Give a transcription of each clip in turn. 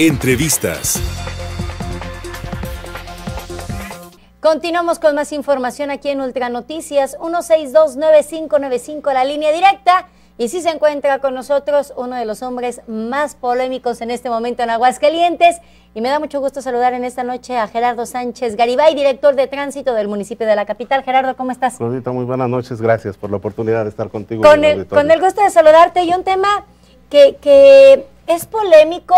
Entrevistas. Continuamos con más información aquí en Ultra Noticias 1629595, la línea directa. Y sí se encuentra con nosotros uno de los hombres más polémicos en este momento en Aguascalientes. Y me da mucho gusto saludar en esta noche a Gerardo Sánchez Garibay, director de tránsito del municipio de la capital. Gerardo, ¿cómo estás? muy buenas noches. Gracias por la oportunidad de estar contigo. Con, el, gusto de saludarte y un tema que es polémico,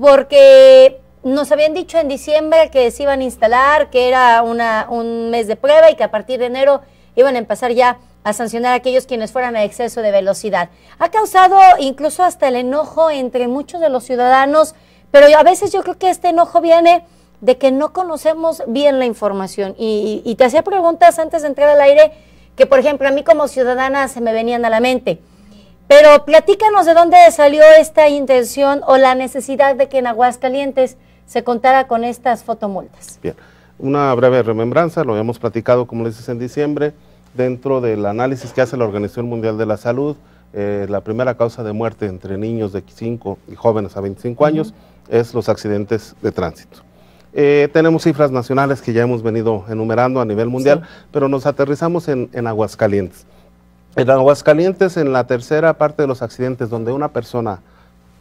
porque nos habían dicho en diciembre que se iban a instalar, que era una, un mes de prueba y que a partir de enero iban a empezar ya a sancionar a aquellos quienes fueran a exceso de velocidad. Ha causado incluso hasta el enojo entre muchos de los ciudadanos, pero a veces yo creo que este enojo viene de que no conocemos bien la información. y te hacía preguntas antes de entrar al aire que, por ejemplo, a mí como ciudadana se me venían a la mente. Pero platícanos de dónde salió esta intención o la necesidad de que en Aguascalientes se contara con estas fotomultas. Bien, una breve remembranza, lo habíamos platicado, como les dices, en diciembre, dentro del análisis que hace la Organización Mundial de la Salud, eh, la primera causa de muerte entre niños de 5 y jóvenes a 25 años es los accidentes de tránsito. Eh, tenemos cifras nacionales que ya hemos venido enumerando a nivel mundial, pero nos aterrizamos en Aguascalientes. En Aguascalientes, en la tercera parte de los accidentes donde una persona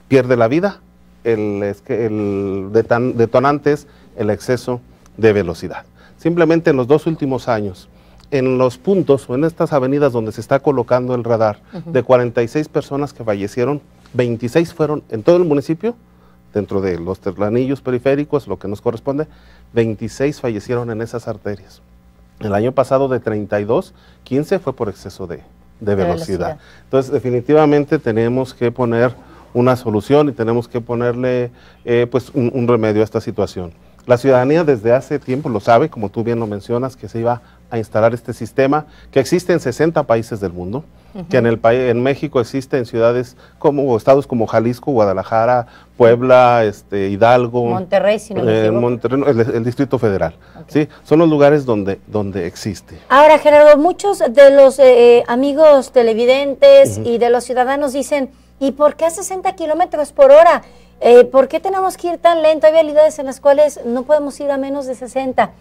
pierde la vida, el, detonante es el exceso de velocidad. Simplemente en los dos últimos años, en los puntos o en estas avenidas donde se está colocando el radar, de 46 personas que fallecieron, 26 fueron en todo el municipio, dentro de los terlanillos periféricos, lo que nos corresponde, 26 fallecieron en esas arterias. El año pasado de 32, 15 fue por exceso de, de velocidad. Entonces, definitivamente tenemos que poner una solución y tenemos que ponerle eh, pues un, un, remedio a esta situación. La ciudadanía desde hace tiempo lo sabe, como tú bien lo mencionas, que se iba a instalar este sistema que existe en 60 países del mundo que en el país, en México existen ciudades como estados como Jalisco, Guadalajara, Puebla, este, Hidalgo, Monterrey, si eh, el, Distrito Federal, sí, son los lugares donde donde existe. Ahora, Gerardo, muchos de los eh, eh, amigos televidentes y de los ciudadanos dicen, ¿y por qué a 60 kilómetros por hora? ¿Por qué tenemos que ir tan lento? Hay realidades en las cuales no podemos ir a menos de 60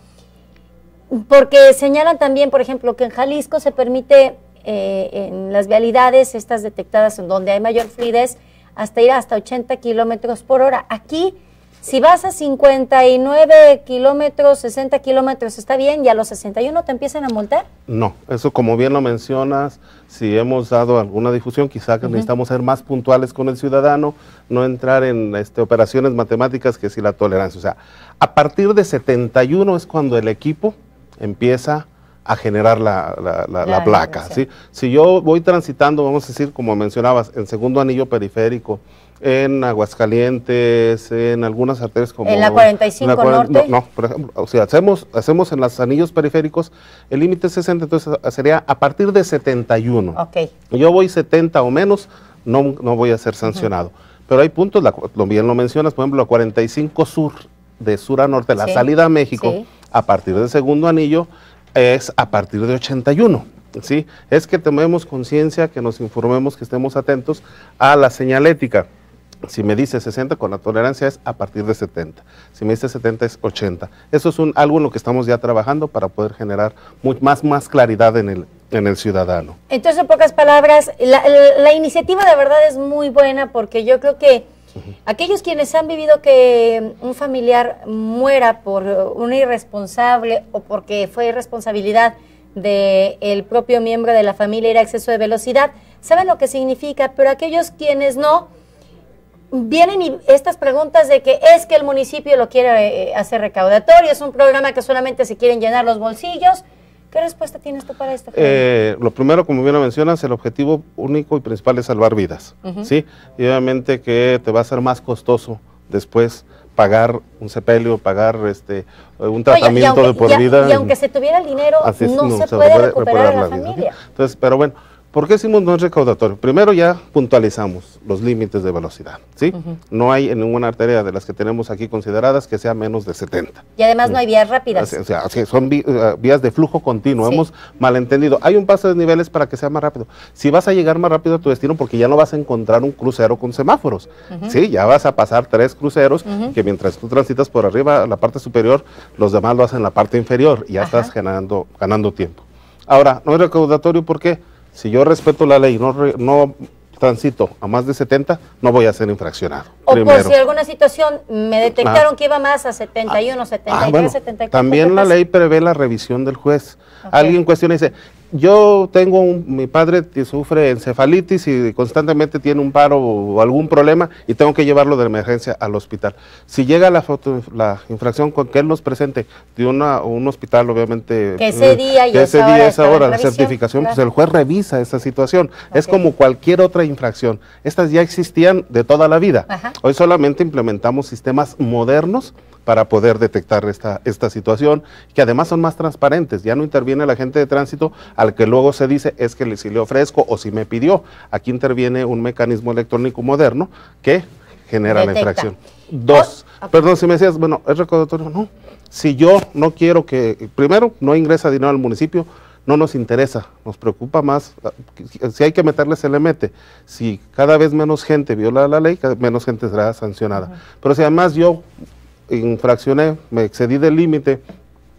porque señalan también, por ejemplo, que en Jalisco se permite eh, en las vialidades, estas detectadas en donde hay mayor fluidez, hasta ir hasta 80 kilómetros por hora. Aquí, si vas a 59 kilómetros, 60 kilómetros, está bien, y a los 61 te empiezan a multar. No, eso como bien lo mencionas, si hemos dado alguna difusión, quizá necesitamos ser más puntuales con el ciudadano, no entrar en este, operaciones matemáticas que si la tolerancia. O sea, a partir de 71 es cuando el equipo empieza a generar la, la, placa. ¿sí? Si yo voy transitando, vamos a decir, como mencionabas, en segundo anillo periférico, en Aguascalientes, en algunas arterias como... En la 45 Norte. No, por ejemplo, o sea, hacemos, hacemos en los anillos periféricos el límite 60, entonces ah, sería a partir de 71. Ok. Yo voy 70 o menos, no, no voy a ser sancionado. Pero hay puntos, la, lo bien lo mencionas, por ejemplo, la 45 Sur, de sur a norte, la salida a México, a partir del segundo anillo, es a partir de 81. ¿sí? Es que tenemos conciencia, que nos informemos, que estemos atentos a la señalética. Si me dice 60, con la tolerancia es a partir de 70. Si me dice 70 es 80. Eso es un, algo en lo que estamos ya trabajando para poder generar más, más claridad en el, en el ciudadano. Entonces, en pocas palabras, la iniciativa de verdad es muy buena porque yo creo que Aquellos quienes han vivido que un familiar muera por un irresponsable o porque fue irresponsabilidad del el propio miembro de la familia era exceso de velocidad, saben lo que significa, pero aquellos quienes no, vienen y estas preguntas de que es que el municipio lo quiere eh, hacer recaudatorio, es un programa que solamente se quieren llenar los bolsillos, ¿Qué respuesta tienes tú para esto? Eh, lo primero, como bien lo mencionas, el objetivo único y principal es salvar vidas, Y obviamente que te va a ser más costoso después pagar un sepelio, pagar este un tratamiento de por vida. Y, aunque se tuviera el dinero, no, se, puede, recuperar, la, Vida. Entonces, pero bueno, ¿Por qué hicimos no recaudatorio? Primero ya puntualizamos los límites de velocidad, ¿sí? No hay en ninguna arteria de las que tenemos aquí consideradas que sea menos de 70. Y además no hay vías rápidas. O sea, son eh, vías de flujo continuo, hemos malentendido. Hay un paso de niveles para que sea más rápido. Si vas a llegar más rápido a tu destino porque ya no vas a encontrar un crucero con semáforos, ¿sí? Ya vas a pasar tres cruceros que mientras tú transitas por arriba, la parte superior, los demás lo hacen en la parte inferior y ya estás generando, ganando tiempo. Ahora, no es recaudatorio, ¿por qué? Si yo respeto la ley, no, no transito a más de 70, no voy a ser infraccionado. O por si alguna situación me detectaron ah. que iba más a 71, 72 73, También la ley prevé la revisión del juez. Alguien cuestiona y dice, yo tengo un, mi padre que sufre encefalitis y constantemente tiene un paro o algún problema y tengo que llevarlo de emergencia al hospital. Si llega la, la infracción con que él nos presente de una, un hospital, obviamente, que ese eh, día y que ese día, esa hora, la certificación, pues el juez revisa esa situación. Es como cualquier otra infracción. Estas ya existían de toda la vida. Hoy solamente implementamos sistemas modernos para poder detectar esta, esta situación, que además son más transparentes. Ya no interviene la gente de tránsito al que luego se dice es que si le ofrezco o si me pidió. Aquí interviene un mecanismo electrónico moderno que genera la infracción. Dos, oh, perdón, si me decías, bueno, es recordatorio, no. Si yo no quiero que, primero, no ingresa dinero al municipio, no nos interesa, nos preocupa más. Ah, si hay que meterle, se le mete. Si cada vez menos gente viola la ley, menos gente será sancionada. Pero si además yo infraccioné, me excedí del límite,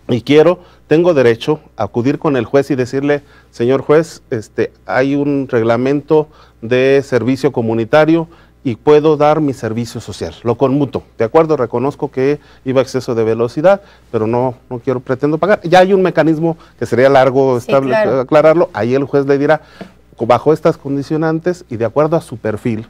y quiero, tengo derecho a acudir con el juez y decirle, señor juez, este, hay un reglamento de servicio comunitario y puedo dar mi servicio social, lo conmuto, de acuerdo, reconozco que iba exceso de velocidad, pero no, no quiero, pretendo pagar. Ya hay un mecanismo que sería largo aclararlo, ahí el juez le dirá, bajo estas condicionantes y de acuerdo a su perfil,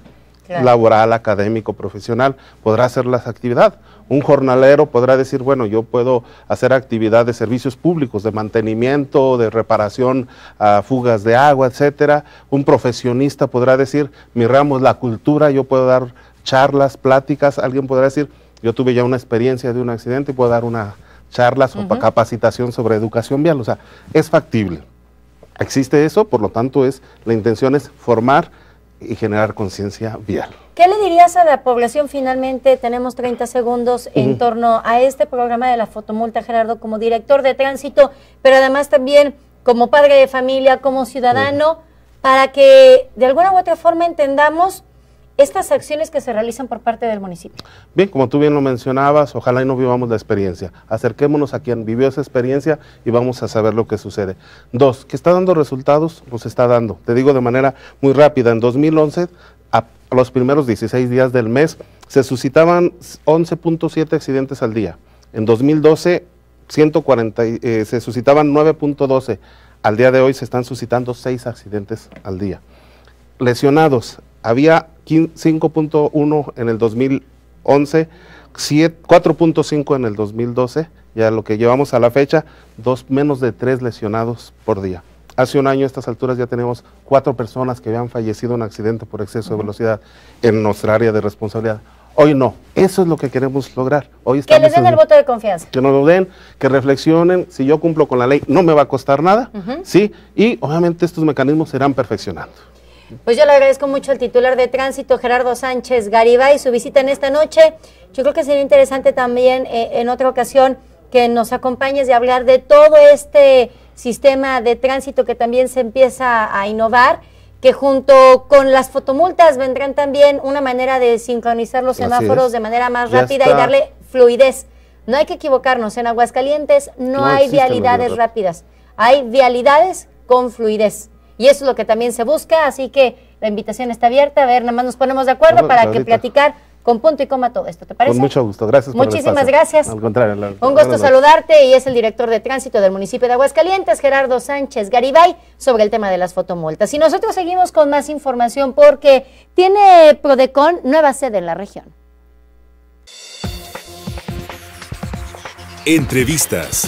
laboral, académico, profesional, podrá hacer las actividades. Un jornalero podrá decir, bueno, yo puedo hacer actividad de servicios públicos, de mantenimiento, de reparación a fugas de agua, etcétera. Un profesionista podrá decir, mi ramo es la cultura, yo puedo dar charlas, pláticas. Alguien podrá decir, yo tuve ya una experiencia de un accidente y puedo dar una charla o capacitación sobre educación vial. O sea, es factible. Existe eso, por lo tanto, es la intención es formar y generar conciencia vial. ¿Qué le dirías a la población? Finalmente tenemos 30 segundos en torno a este programa de la fotomulta, Gerardo, como director de tránsito, pero además también como padre de familia, como ciudadano, para que de alguna u otra forma entendamos estas acciones que se realizan por parte del municipio? Bien, como tú bien lo mencionabas, ojalá y no vivamos la experiencia. Acerquémonos a quien vivió esa experiencia y vamos a saber lo que sucede. Dos, que está dando resultados, nos está dando. Te digo de manera muy rápida, en 2011, a los primeros 16 días del mes, se suscitaban 11.7 accidentes al día. En 2012, 140, eh, se suscitaban 9.12. Al día de hoy se están suscitando 6 accidentes al día. Lesionados, había 5.1 en el 2011, 4.5 en el 2012, ya lo que llevamos a la fecha, dos, menos de tres lesionados por día. Hace un año a estas alturas ya tenemos cuatro personas que habían fallecido en accidente por exceso de velocidad en nuestra área de responsabilidad. Hoy no. Eso es lo que queremos lograr. Hoy que les den el voto de confianza. Que nos lo den, que reflexionen. Si yo cumplo con la ley, no me va a costar nada. ¿sí? Y obviamente estos mecanismos serán perfeccionados. perfeccionando. Pues yo le agradezco mucho al titular de tránsito, Gerardo Sánchez Garibay, su visita en esta noche. Yo creo que sería interesante también eh, en otra ocasión que nos acompañes de hablar de todo este sistema de tránsito que también se empieza a innovar, que junto con las fotomultas vendrán también una manera de sincronizar los semáforos de manera más rápida y darle fluidez. No hay que equivocarnos, en Aguascalientes no hay vialidades rápidas, hay vialidades con fluidez. Y eso es lo que también se busca, así que la invitación está abierta. A ver, nada más nos ponemos de acuerdo para que platicar con punto y coma todo esto. ¿Te parece? Con mucho gusto, gracias. Muchísimas gracias. Al contrario, un gusto saludarte y es el director de tránsito del municipio de Aguascalientes, Gerardo Sánchez Garibay, sobre el tema de las fotomultas. Y nosotros seguimos con más información porque tiene Prodecon nueva sede en la región. Entrevistas.